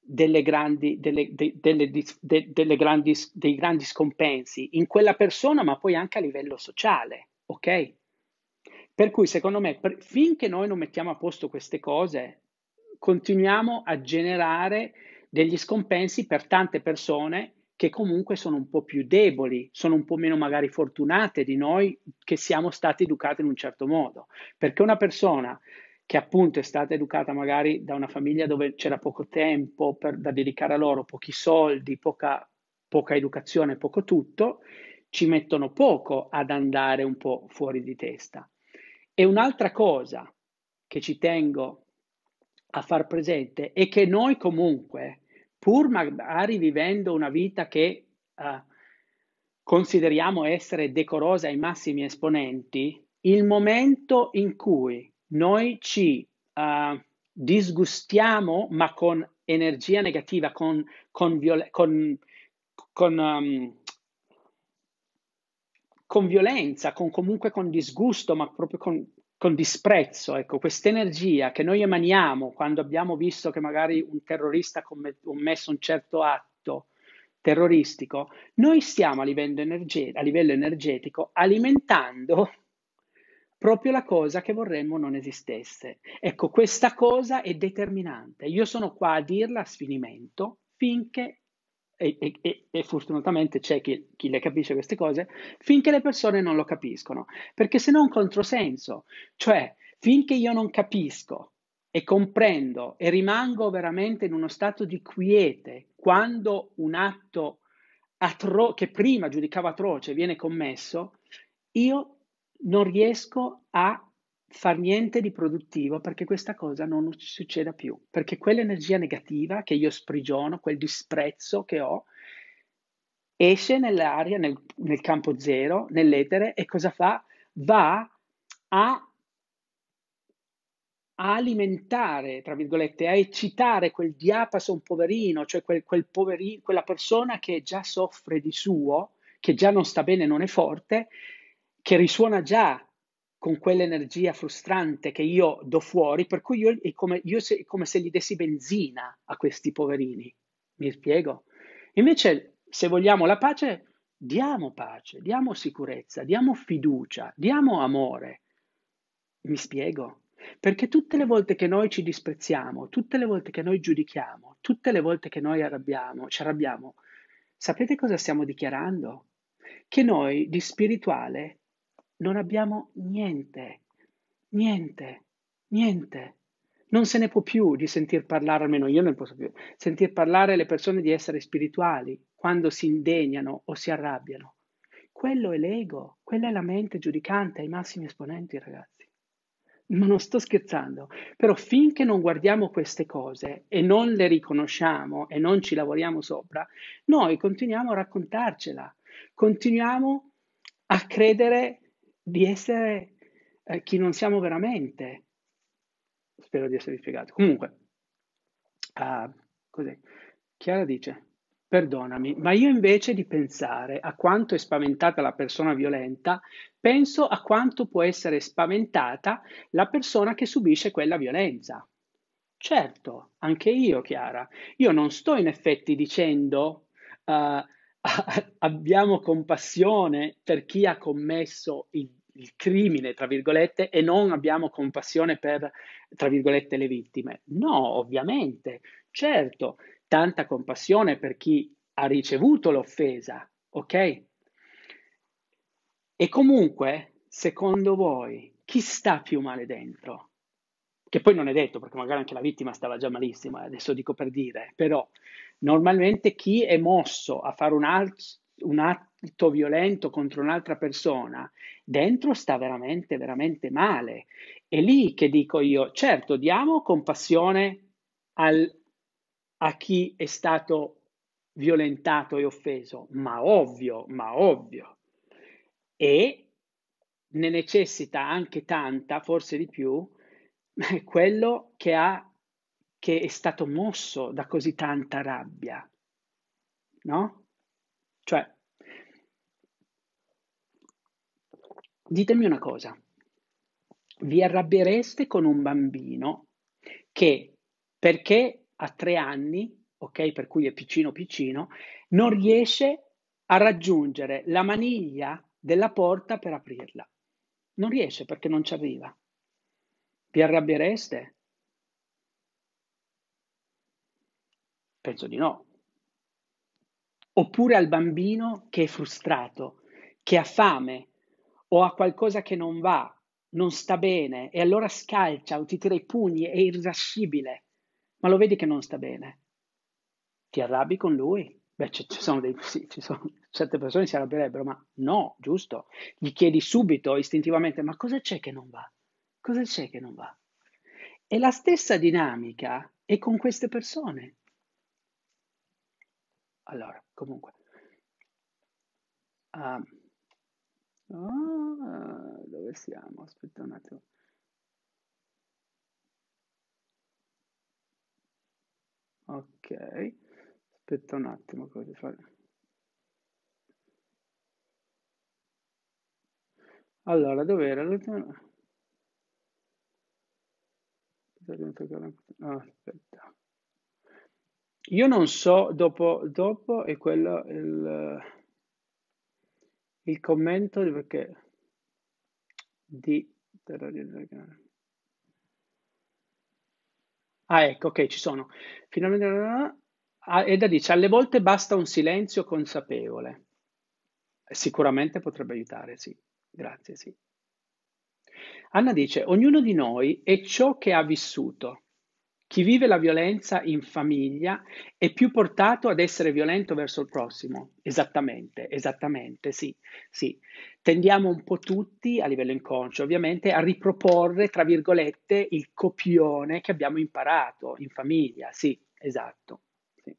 delle grandi, delle, de, delle, de, delle grandi, dei grandi scompensi in quella persona, ma poi anche a livello sociale, ok? Per cui secondo me, per, finché noi non mettiamo a posto queste cose, continuiamo a generare degli scompensi per tante persone che comunque sono un po' più deboli, sono un po' meno magari fortunate di noi che siamo stati educati in un certo modo. Perché una persona che appunto è stata educata magari da una famiglia dove c'era poco tempo per, da dedicare a loro, pochi soldi, poca, poca educazione, poco tutto, ci mettono poco ad andare un po' fuori di testa. E un'altra cosa che ci tengo a far presente è che noi comunque, pur magari vivendo una vita che eh, consideriamo essere decorosa ai massimi esponenti, il momento in cui noi ci uh, disgustiamo ma con energia negativa, con, con, viol- con, con um, con violenza, con comunque con disgusto, ma proprio con, con disprezzo. Ecco, quest'energia che noi emaniamo quando abbiamo visto che magari un terrorista ha commesso un certo atto terroristico, noi stiamo a livello, energe- a livello energetico alimentando proprio la cosa che vorremmo non esistesse. Ecco, questa cosa è determinante. Io sono qua a dirla a sfinimento finché, e, e, e fortunatamente c'è chi, chi, le capisce queste cose, finché le persone non lo capiscono, perché se no è un controsenso, cioè finché io non capisco e comprendo e rimango veramente in uno stato di quiete quando un atto atro- che prima giudicavo atroce viene commesso, io non riesco a far niente di produttivo perché questa cosa non succeda più, perché quell'energia negativa che io sprigiono, quel disprezzo che ho, esce nell'aria, nel, nel campo zero, nell'etere e cosa fa? Va a, alimentare, tra virgolette, a eccitare quel diapason poverino, cioè quel, quel poverino, quella persona che già soffre di suo, che già non sta bene, non è forte, che risuona già con quell'energia frustrante che io do fuori, per cui io, è, come, io se, è come se gli dessi benzina a questi poverini. Mi spiego? Invece, se vogliamo la pace, diamo pace, diamo sicurezza, diamo fiducia, diamo amore. Mi spiego? Perché tutte le volte che noi ci disprezziamo, tutte le volte che noi giudichiamo, tutte le volte che noi arrabbiamo, ci arrabbiamo, sapete cosa stiamo dichiarando? Che noi di spirituale non abbiamo niente, niente, niente. Non se ne può più di sentir parlare, almeno io non posso più, sentir parlare le persone di essere spirituali quando si indegnano o si arrabbiano. Quello è l'ego, quella è la mente giudicante ai massimi esponenti, ragazzi. Ma non sto scherzando, però finché non guardiamo queste cose e non le riconosciamo e non ci lavoriamo sopra, noi continuiamo a raccontarcela, continuiamo a credere di essere eh, chi non siamo veramente. Spero di essere spiegato. Comunque, uh, ah, così. Chiara dice, perdonami, ma io invece di pensare a quanto è spaventata la persona violenta, penso a quanto può essere spaventata la persona che subisce quella violenza. Certo, anche io, Chiara, io non sto in effetti dicendo uh, abbiamo compassione per chi ha commesso il, il, crimine, tra virgolette, e non abbiamo compassione per, tra virgolette, le vittime. No, ovviamente, certo, tanta compassione per chi ha ricevuto l'offesa, ok? E comunque, secondo voi, chi sta più male dentro? Che poi non è detto, perché magari anche la vittima stava già malissimo, eh, adesso dico per dire, però Normalmente chi è mosso a fare un, alt- un atto violento contro un'altra persona, dentro sta veramente, veramente male. È lì che dico io, certo, diamo compassione al, a chi è stato violentato e offeso, ma ovvio, ma ovvio. E ne necessita anche tanta, forse di più, quello che ha che è stato mosso da così tanta rabbia, no? Cioè, ditemi una cosa, vi arrabbiereste con un bambino che perché ha tre anni, ok, per cui è piccino piccino, non riesce a raggiungere la maniglia della porta per aprirla. Non riesce perché non ci arriva. Vi arrabbiereste? Penso di no. Oppure al bambino che è frustrato, che ha fame o ha qualcosa che non va, non sta bene e allora scalcia o ti tira i pugni, è irrascibile, ma lo vedi che non sta bene. Ti arrabbi con lui? Beh, ci, sono dei, sì, ci sono certe persone che si arrabbierebbero, ma no, giusto. Gli chiedi subito, istintivamente, ma cosa c'è che non va? Cosa c'è che non va? E la stessa dinamica è con queste persone. Allora, comunque. Ah, oh, dove siamo? Aspetta un attimo. Ok, aspetta un attimo cosa fare. Allora, dove era l'ultima? Ah, aspetta. Io non so, dopo, dopo è quello il, il commento perché di... Ah, ecco, ok, ci sono. Finalmente... Ah, Eda dice, alle volte basta un silenzio consapevole. Sicuramente potrebbe aiutare, sì. Grazie, sì. Anna dice, ognuno di noi è ciò che ha vissuto. Chi vive la violenza in famiglia è più portato ad essere violento verso il prossimo. Esattamente, esattamente, sì, sì. Tendiamo un po' tutti, a livello inconscio ovviamente, a riproporre, tra virgolette, il copione che abbiamo imparato in famiglia. Sì, esatto. Sì.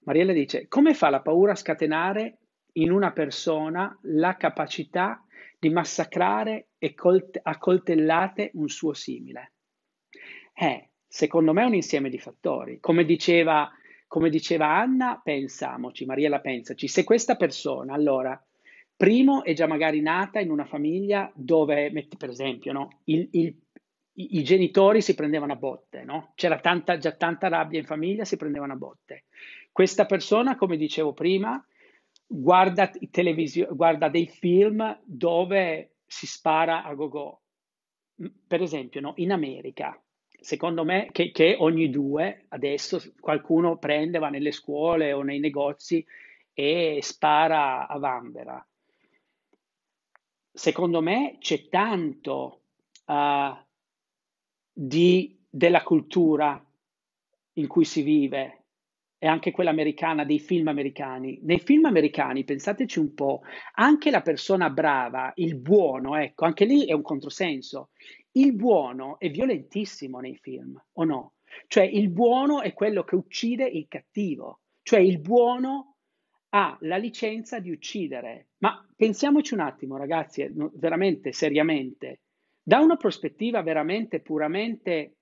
Mariella dice, come fa la paura a scatenare in una persona la capacità di massacrare e colt- a coltellate un suo simile? Eh, Secondo me è un insieme di fattori. Come diceva, come diceva Anna, pensiamoci, Mariella pensaci, se questa persona, allora, primo è già magari nata in una famiglia dove, metti per esempio, no, il, il, i genitori si prendevano a botte, no? c'era tanta, già tanta rabbia in famiglia, si prendevano a botte. Questa persona, come dicevo prima, guarda, televisione, guarda dei film dove si spara a go-go. Per esempio, no, in America, secondo me, che, che, ogni due adesso qualcuno prende, va nelle scuole o nei negozi e spara a vanvera. Secondo me c'è tanto uh, di, della cultura in cui si vive e anche quella americana, dei film americani. Nei film americani, pensateci un po', anche la persona brava, il buono, ecco, anche lì è un controsenso il buono è violentissimo nei film, o no? Cioè il buono è quello che uccide il cattivo, cioè il buono ha la licenza di uccidere. Ma pensiamoci un attimo, ragazzi, veramente seriamente, da una prospettiva veramente puramente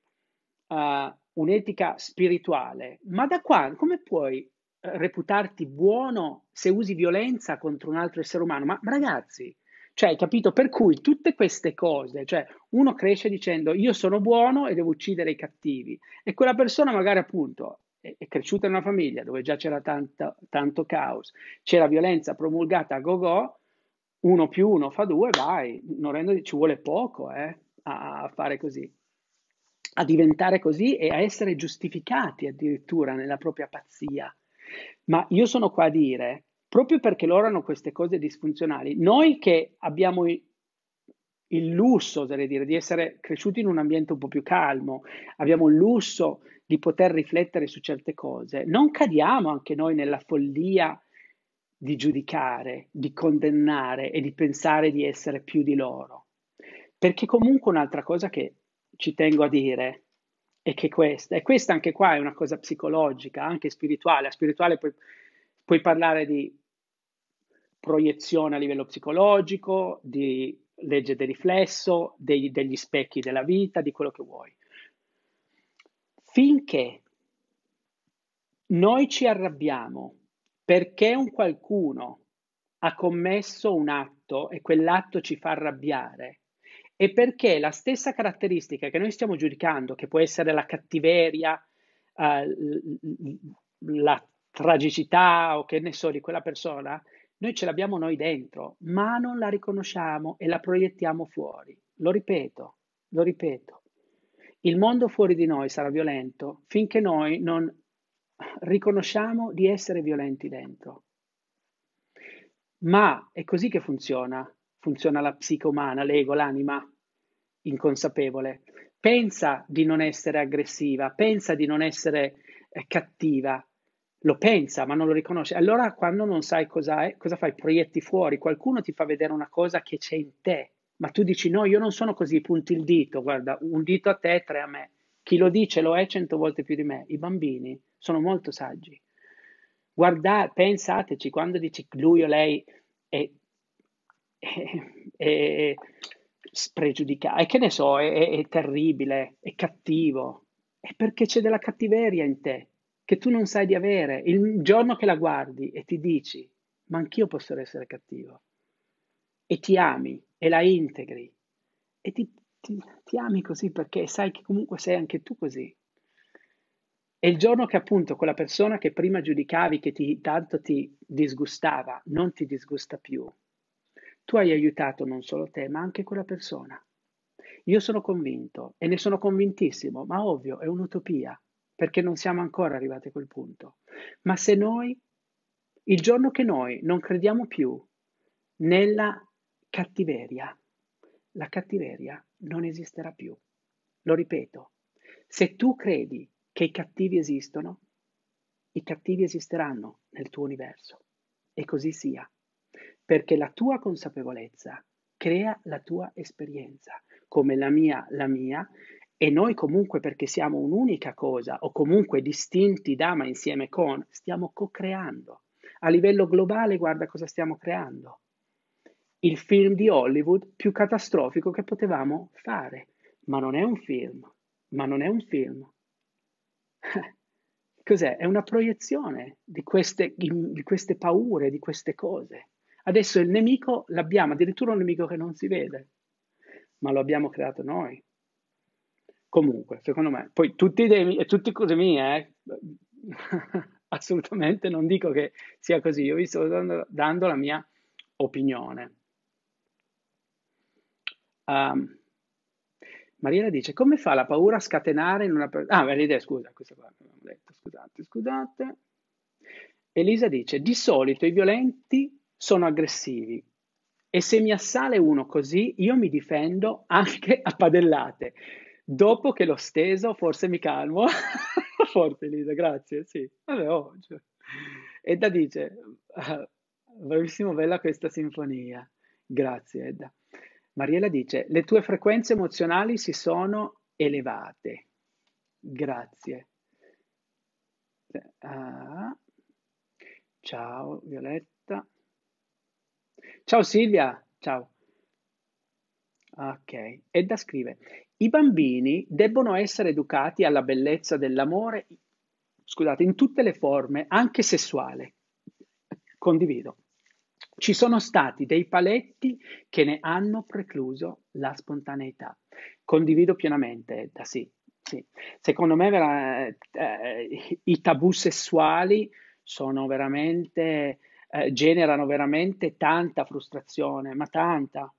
uh, un'etica spirituale, ma da qua come puoi uh, reputarti buono se usi violenza contro un altro essere umano? Ma ragazzi, cioè, hai capito? Per cui tutte queste cose, cioè uno cresce dicendo io sono buono e devo uccidere i cattivi e quella persona magari appunto è, è cresciuta in una famiglia dove già c'era tanto, tanto caos, c'era violenza promulgata a go-go, uno più uno fa due, vai, non rendo, ci vuole poco eh, a fare così, a diventare così e a essere giustificati addirittura nella propria pazzia. Ma io sono qua a dire proprio perché loro hanno queste cose disfunzionali. Noi che abbiamo il, lusso, oserei dire, di essere cresciuti in un ambiente un po' più calmo, abbiamo il lusso di poter riflettere su certe cose, non cadiamo anche noi nella follia di giudicare, di condannare e di pensare di essere più di loro. Perché comunque un'altra cosa che ci tengo a dire è che questa, e questa anche qua è una cosa psicologica, anche spirituale, a spirituale puoi, puoi parlare di proiezione a livello psicologico, di legge del riflesso, dei, degli specchi della vita, di quello che vuoi. Finché noi ci arrabbiamo perché un qualcuno ha commesso un atto e quell'atto ci fa arrabbiare, e perché la stessa caratteristica che noi stiamo giudicando, che può essere la cattiveria, eh, la tragicità o che ne so di quella persona, noi ce l'abbiamo noi dentro, ma non la riconosciamo e la proiettiamo fuori. Lo ripeto, lo ripeto. Il mondo fuori di noi sarà violento finché noi non riconosciamo di essere violenti dentro. Ma è così che funziona. Funziona la psiche umana, l'ego, l'anima inconsapevole. Pensa di non essere aggressiva, pensa di non essere eh, cattiva, lo pensa ma non lo riconosce. Allora quando non sai cosa è, cosa fai? Proietti fuori, qualcuno ti fa vedere una cosa che c'è in te, ma tu dici no, io non sono così, punti il dito, guarda, un dito a te, tre a me. Chi lo dice lo è cento volte più di me. I bambini sono molto saggi. Guarda, pensateci quando dici lui o lei è, è, è spregiudicato, e che ne so, è, è terribile, è cattivo, è perché c'è della cattiveria in te che tu non sai di avere, il giorno che la guardi e ti dici, ma anch'io posso essere cattivo, e ti ami e la integri, e ti, ti, ti ami così perché sai che comunque sei anche tu così. E il giorno che appunto quella persona che prima giudicavi, che ti, tanto ti disgustava, non ti disgusta più, tu hai aiutato non solo te, ma anche quella persona. Io sono convinto e ne sono convintissimo, ma ovvio, è un'utopia perché non siamo ancora arrivati a quel punto. Ma se noi, il giorno che noi non crediamo più nella cattiveria, la cattiveria non esisterà più. Lo ripeto, se tu credi che i cattivi esistono, i cattivi esisteranno nel tuo universo. E così sia, perché la tua consapevolezza crea la tua esperienza, come la mia, la mia, e noi comunque perché siamo un'unica cosa o comunque distinti da ma insieme con, stiamo co-creando. A livello globale guarda cosa stiamo creando. Il film di Hollywood più catastrofico che potevamo fare, ma non è un film, ma non è un film. Cos'è? È una proiezione di queste, di queste paure, di queste cose. Adesso il nemico l'abbiamo, addirittura un nemico che non si vede, ma lo abbiamo creato noi. Comunque, secondo me, poi tutti, dei, tutti cose mie, eh? assolutamente non dico che sia così, io vi sto dando, dando la mia opinione. Um, ehm, Mariela dice: Come fa la paura a scatenare in una persona? Ah, beh, l'idea, scusa, questa qua l'abbiamo detto, scusate, scusate. Elisa dice: Di solito i violenti sono aggressivi e se mi assale uno così, io mi difendo anche a padellate. Dopo che l'ho steso, forse mi calmo. Forte Lisa, grazie, sì. Vabbè, oh, cioè. Edda dice, ah, bravissimo, bella questa sinfonia. Grazie Edda. Mariella dice, le tue frequenze emozionali si sono elevate. Grazie. Ah. Ciao Violetta. Ciao Silvia, ciao. Ok, Edda scrive, i bambini debbono essere educati alla bellezza dell'amore, scusate, in tutte le forme, anche sessuale. Condivido. Ci sono stati dei paletti che ne hanno precluso la spontaneità. Condivido pienamente, Edda, sì. sì. Secondo me vera, eh, i tabù sessuali sono veramente, eh, generano veramente tanta frustrazione, ma tanta,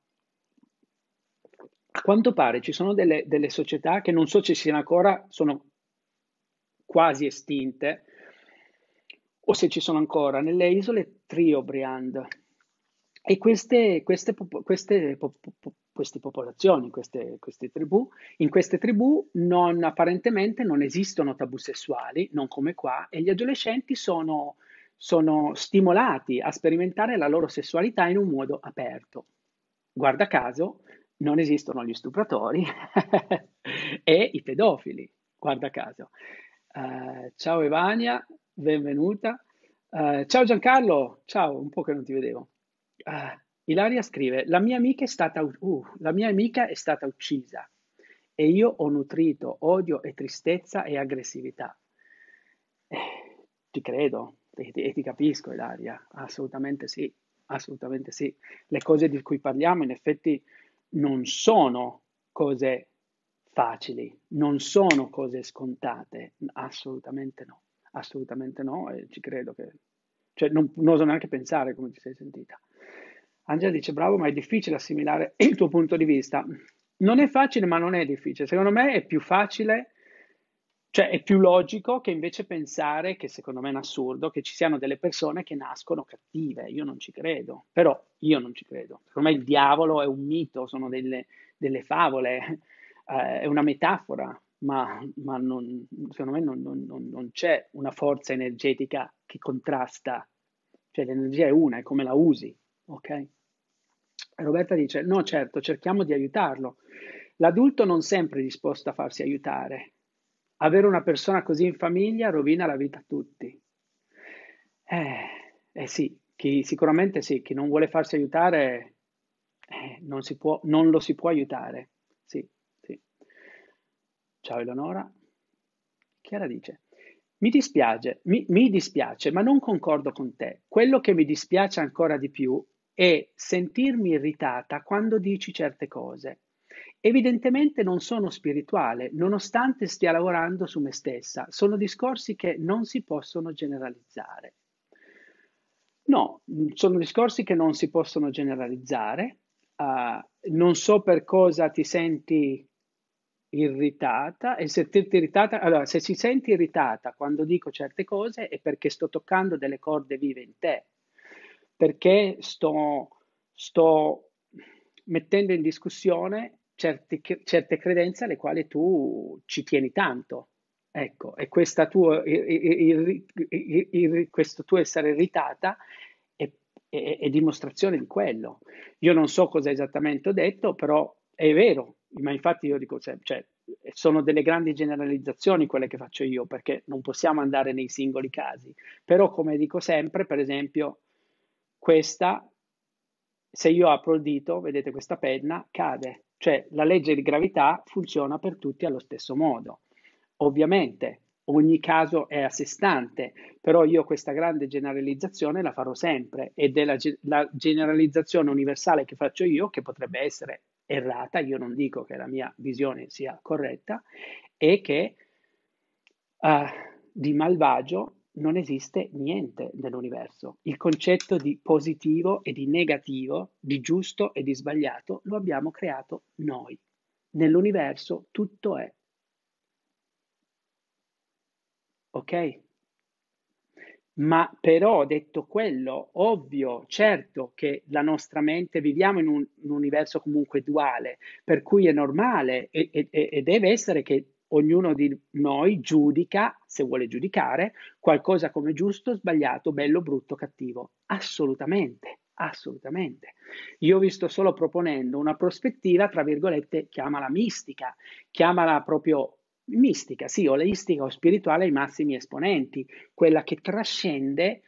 a quanto pare ci sono delle, delle, società che non so se siano ancora, sono quasi estinte, o se ci sono ancora, nelle isole Triobriand. E queste, queste, queste, queste popolazioni, queste, tribù, in queste tribù non, apparentemente non esistono tabù sessuali, non come qua, e gli adolescenti sono, sono stimolati a sperimentare la loro sessualità in un modo aperto. Guarda caso, non esistono gli stupratori e i pedofili, guarda caso. Uh, ciao Evania, benvenuta. Uh, ciao Giancarlo, ciao, un po' che non ti vedevo. Uh, Ilaria scrive, la mia, stata, uh, la mia amica è stata uccisa e io ho nutrito odio e tristezza e aggressività. Eh, ti credo e ti, e ti capisco Ilaria, assolutamente sì, assolutamente sì. Le cose di cui parliamo in effetti non sono cose facili, non sono cose scontate, assolutamente no, assolutamente no, e ci credo che, cioè non, non oso neanche pensare come ti sei sentita. Angela dice, bravo, ma è difficile assimilare il tuo punto di vista. Non è facile, ma non è difficile. Secondo me è più facile cioè è più logico che invece pensare, che secondo me è un assurdo, che ci siano delle persone che nascono cattive. Io non ci credo, però io non ci credo. Secondo me il diavolo è un mito, sono delle, delle favole, eh, è una metafora, ma, ma non, secondo me non, non, non, c'è una forza energetica che contrasta. Cioè l'energia è una, è come la usi, ok? Roberta dice, no certo, cerchiamo di aiutarlo. L'adulto non sempre è disposto a farsi aiutare, avere una persona così in famiglia rovina la vita a tutti. Eh, eh sì, chi, sicuramente sì, chi non vuole farsi aiutare eh, non, può, non, lo si può aiutare. Sì, sì. Ciao Eleonora. Chiara dice, mi dispiace, mi, mi dispiace, ma non concordo con te. Quello che mi dispiace ancora di più è sentirmi irritata quando dici certe cose. Evidentemente non sono spirituale, nonostante stia lavorando su me stessa. Sono discorsi che non si possono generalizzare. No, sono discorsi che non si possono generalizzare. Uh, non so per cosa ti senti irritata e sentirti irritata, allora se si senti irritata quando dico certe cose è perché sto toccando delle corde vive in te, perché sto, sto mettendo in discussione certi, certe credenze alle quali tu ci tieni tanto. Ecco, e tuo, il, il, il, questo tuo essere irritata è, è, è, dimostrazione di quello. Io non so cosa esattamente ho detto, però è vero, ma infatti io dico, sempre, cioè, cioè, sono delle grandi generalizzazioni quelle che faccio io, perché non possiamo andare nei singoli casi. Però, come dico sempre, per esempio, questa, se io apro il dito, vedete questa penna, cade. Cioè la legge di gravità funziona per tutti allo stesso modo. Ovviamente ogni caso è a sé stante, però io questa grande generalizzazione la farò sempre ed è la, la, generalizzazione universale che faccio io, che potrebbe essere errata, io non dico che la mia visione sia corretta, e che uh, di malvagio non esiste niente nell'universo. Il concetto di positivo e di negativo, di giusto e di sbagliato, lo abbiamo creato noi. Nell'universo tutto è. Ok? Ma però, detto quello, ovvio, certo che la nostra mente viviamo in un, un universo comunque duale, per cui è normale e, e, e deve essere che ognuno di noi giudica, se vuole giudicare, qualcosa come giusto, sbagliato, bello, brutto, cattivo. Assolutamente, assolutamente. Io vi sto solo proponendo una prospettiva, tra virgolette, chiamala mistica, chiamala proprio mistica, sì, oleistica o spirituale ai massimi esponenti, quella che trascende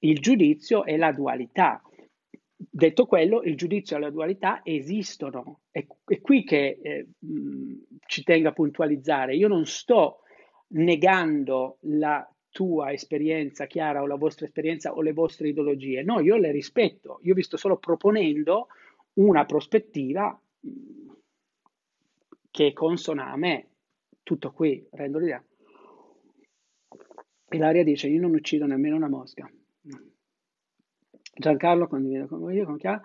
il giudizio e la dualità. Detto quello, il giudizio e la dualità esistono. È, è qui che eh, ci tengo a puntualizzare. Io non sto negando la tua esperienza, Chiara, o la vostra esperienza o le vostre ideologie. No, io le rispetto. Io vi sto solo proponendo una prospettiva che è consona a me. Tutto qui, rendo l'idea. Ilaria dice, io non uccido nemmeno una mosca. Giancarlo condivido con voi, con Chiara.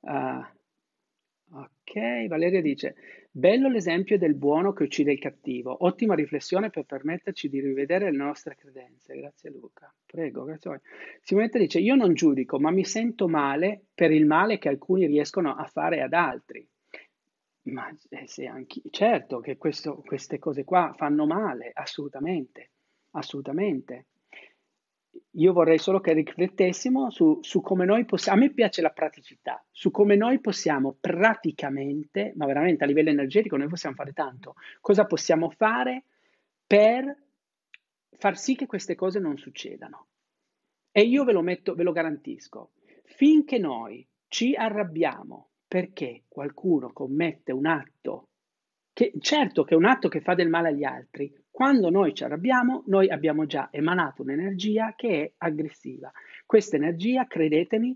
Uh, ok, Valeria dice, bello l'esempio del buono che uccide il cattivo, ottima riflessione per permetterci di rivedere le nostre credenze, grazie Luca, prego, grazie a voi. Simonetta dice, io non giudico, ma mi sento male per il male che alcuni riescono a fare ad altri. Ma eh, se anche, certo che questo, queste cose qua fanno male, assolutamente, assolutamente io vorrei solo che riflettessimo su, su come noi possiamo, a me piace la praticità, su come noi possiamo praticamente, ma veramente a livello energetico noi possiamo fare tanto, cosa possiamo fare per far sì che queste cose non succedano. E io ve lo metto, ve lo garantisco, finché noi ci arrabbiamo perché qualcuno commette un atto, che certo che è un atto che fa del male agli altri, quando noi ci arrabbiamo, noi abbiamo già emanato un'energia che è aggressiva. Questa energia, credetemi,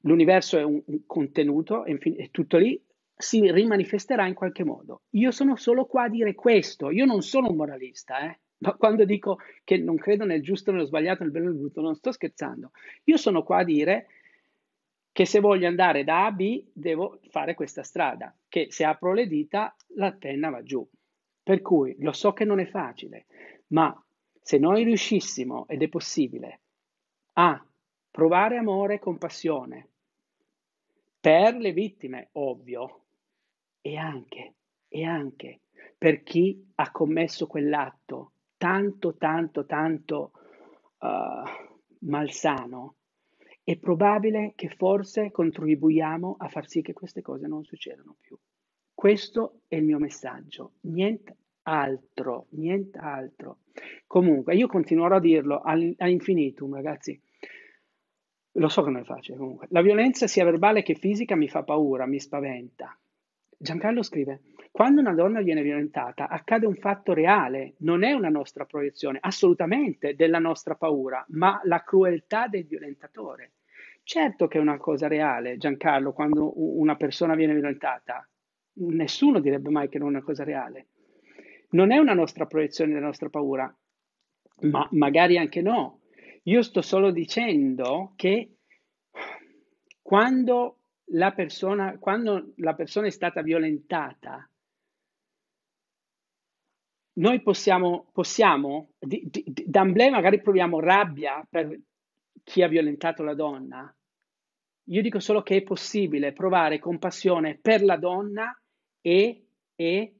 l'universo è un, contenuto, è, è tutto lì, si rimanifesterà in qualche modo. Io sono solo qua a dire questo, io non sono un moralista, eh? Ma quando dico che non credo nel giusto, nello sbagliato, nel bello e nel brutto, non sto scherzando. Io sono qua a dire che se voglio andare da A a B devo fare questa strada, che se apro le dita la penna va giù. Per cui lo so che non è facile, ma se noi riuscissimo, ed è possibile, a provare amore e compassione per le vittime, ovvio, e anche, e anche per chi ha commesso quell'atto tanto, tanto, tanto uh, malsano, è probabile che forse contribuiamo a far sì che queste cose non succedano più. Questo è il mio messaggio, nient'altro, nient'altro. Comunque, io continuerò a dirlo all'infinitum, ragazzi. Lo so che non è facile comunque. La violenza sia verbale che fisica mi fa paura, mi spaventa. Giancarlo scrive, quando una donna viene violentata accade un fatto reale, non è una nostra proiezione, assolutamente della nostra paura, ma la crueltà del violentatore. Certo che è una cosa reale, Giancarlo, quando una persona viene violentata, nessuno direbbe mai che non è una cosa reale. Non è una nostra proiezione della nostra paura, ma magari anche no. Io sto solo dicendo che quando la persona, quando la persona è stata violentata, noi possiamo, possiamo d'amblè magari proviamo rabbia per chi ha violentato la donna, io dico solo che è possibile provare compassione per la donna e, e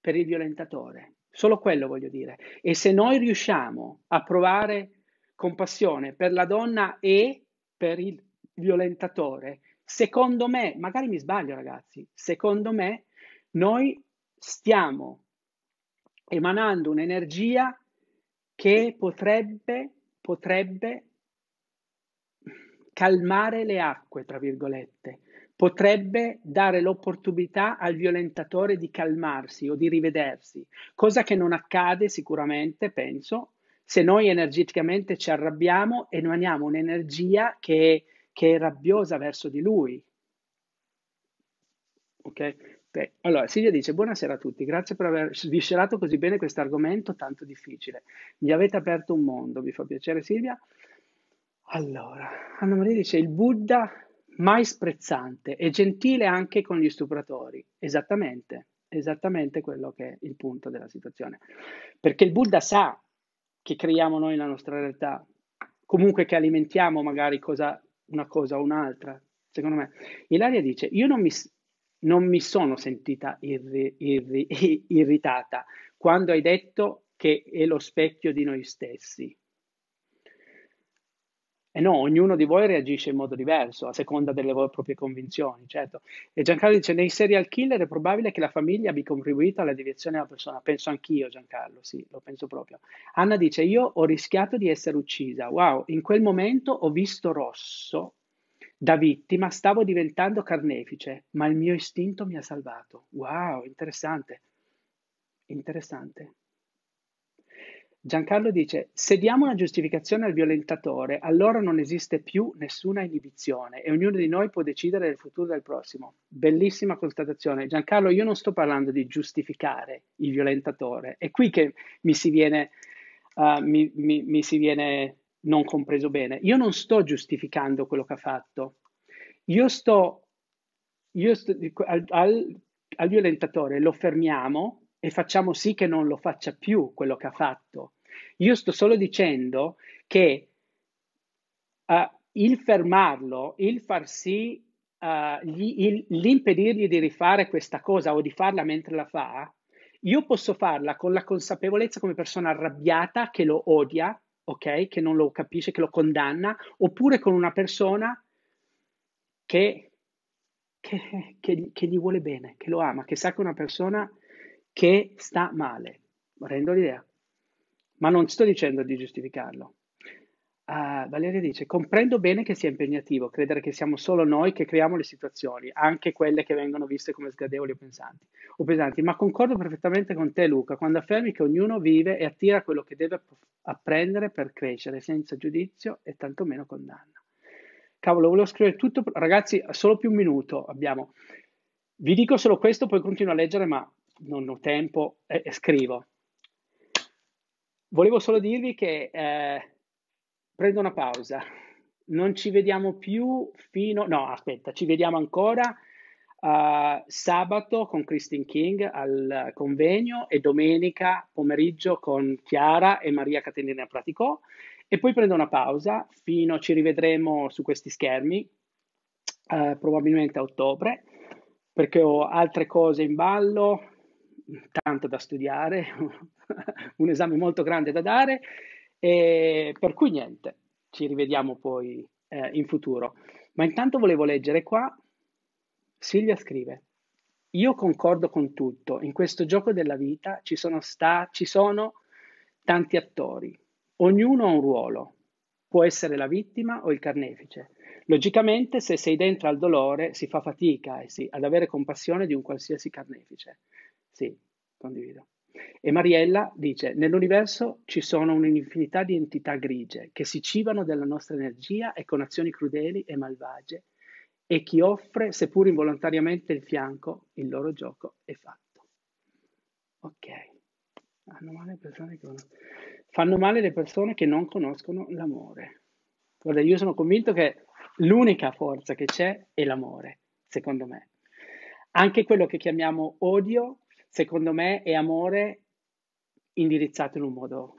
per il violentatore. Solo quello voglio dire. E se noi riusciamo a provare compassione per la donna e per il violentatore, secondo me, magari mi sbaglio ragazzi, secondo me noi stiamo emanando un'energia che potrebbe, potrebbe calmare le acque, tra virgolette, potrebbe dare l'opportunità al violentatore di calmarsi o di rivedersi, cosa che non accade sicuramente, penso, se noi energeticamente ci arrabbiamo e emaniamo un'energia che, che, è rabbiosa verso di lui. Ok? allora, Silvia dice, buonasera a tutti, grazie per aver sviscerato così bene questo argomento tanto difficile. Mi avete aperto un mondo, mi fa piacere Silvia? Allora, Anna Maria dice, il Buddha mai sprezzante e gentile anche con gli stupratori. Esattamente, esattamente quello che è il punto della situazione. Perché il Buddha sa che creiamo noi la nostra realtà, comunque che alimentiamo magari cosa, una cosa o un'altra. Secondo me, Ilaria dice: Io non mi, non mi sono sentita irri, irri, irritata quando hai detto che è lo specchio di noi stessi. E eh no, ognuno di voi reagisce in modo diverso, a seconda delle proprie convinzioni, certo. E Giancarlo dice, nei serial killer è probabile che la famiglia abbia contribuito alla deviazione della persona. Penso anch'io, Giancarlo, sì, lo penso proprio. Anna dice, io ho rischiato di essere uccisa. Wow, in quel momento ho visto rosso da vittima, stavo diventando carnefice, ma il mio istinto mi ha salvato. Wow, interessante. Interessante. Giancarlo dice, se diamo una giustificazione al violentatore, allora non esiste più nessuna inibizione e ognuno di noi può decidere il futuro del prossimo. Bellissima constatazione. Giancarlo, io non sto parlando di giustificare il violentatore, è qui che mi si viene, uh, mi, mi, mi si viene non compreso bene. Io non sto giustificando quello che ha fatto, io sto, io sto al, al, al violentatore lo fermiamo e facciamo sì che non lo faccia più quello che ha fatto. Io sto solo dicendo che uh, il fermarlo, il far sì, uh, gli, il, l'impedirgli di rifare questa cosa o di farla mentre la fa, io posso farla con la consapevolezza come persona arrabbiata che lo odia, ok? Che non lo capisce, che lo condanna, oppure con una persona che, che, che, che gli vuole bene, che lo ama, che sa che è una persona che sta male. Rendo l'idea ma non sto dicendo di giustificarlo. Uh, Valeria dice, comprendo bene che sia impegnativo credere che siamo solo noi che creiamo le situazioni, anche quelle che vengono viste come sgradevoli o pesanti, o pesanti, ma concordo perfettamente con te Luca quando affermi che ognuno vive e attira quello che deve apprendere per crescere senza giudizio e tantomeno condanna. Cavolo, volevo scrivere tutto, ragazzi, solo più un minuto abbiamo. Vi dico solo questo, poi continuo a leggere, ma non ho tempo e, e scrivo. Volevo solo dirvi che eh, prendo una pausa, non ci vediamo più fino... No, aspetta, ci vediamo ancora uh, sabato con Christine King al convegno e domenica pomeriggio con Chiara e Maria Caterina Praticò e poi prendo una pausa fino... ci rivedremo su questi schermi uh, probabilmente a ottobre perché ho altre cose in ballo, tanto da studiare, un esame molto grande da dare, e per cui niente, ci rivediamo poi eh, in futuro. Ma intanto volevo leggere qua, Silvia scrive, io concordo con tutto, in questo gioco della vita ci sono, sta- ci sono tanti attori, ognuno ha un ruolo, può essere la vittima o il carnefice. Logicamente, se sei dentro al dolore, si fa fatica eh sì, ad avere compassione di un qualsiasi carnefice. Sì, condivido. E Mariella dice, nell'universo ci sono un'infinità di entità grigie che si cibano della nostra energia e con azioni crudeli e malvagie e chi offre, seppur involontariamente, il fianco, il loro gioco è fatto. Ok, fanno male, non... fanno male le persone che non conoscono l'amore. Guarda, io sono convinto che l'unica forza che c'è è l'amore, secondo me. Anche quello che chiamiamo odio secondo me è amore indirizzato in un modo,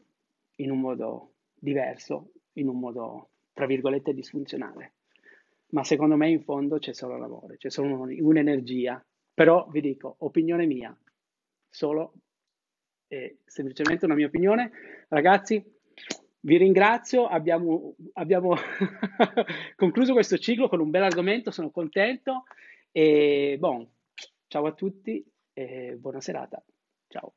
in un modo diverso, in un modo, tra virgolette, disfunzionale. Ma secondo me in fondo c'è solo l'amore, c'è solo un'energia. Però vi dico, opinione mia, solo eh, semplicemente una mia opinione. Ragazzi, vi ringrazio, abbiamo, abbiamo concluso questo ciclo con un bel argomento, sono contento e buon, ciao a tutti e buona serata. Ciao.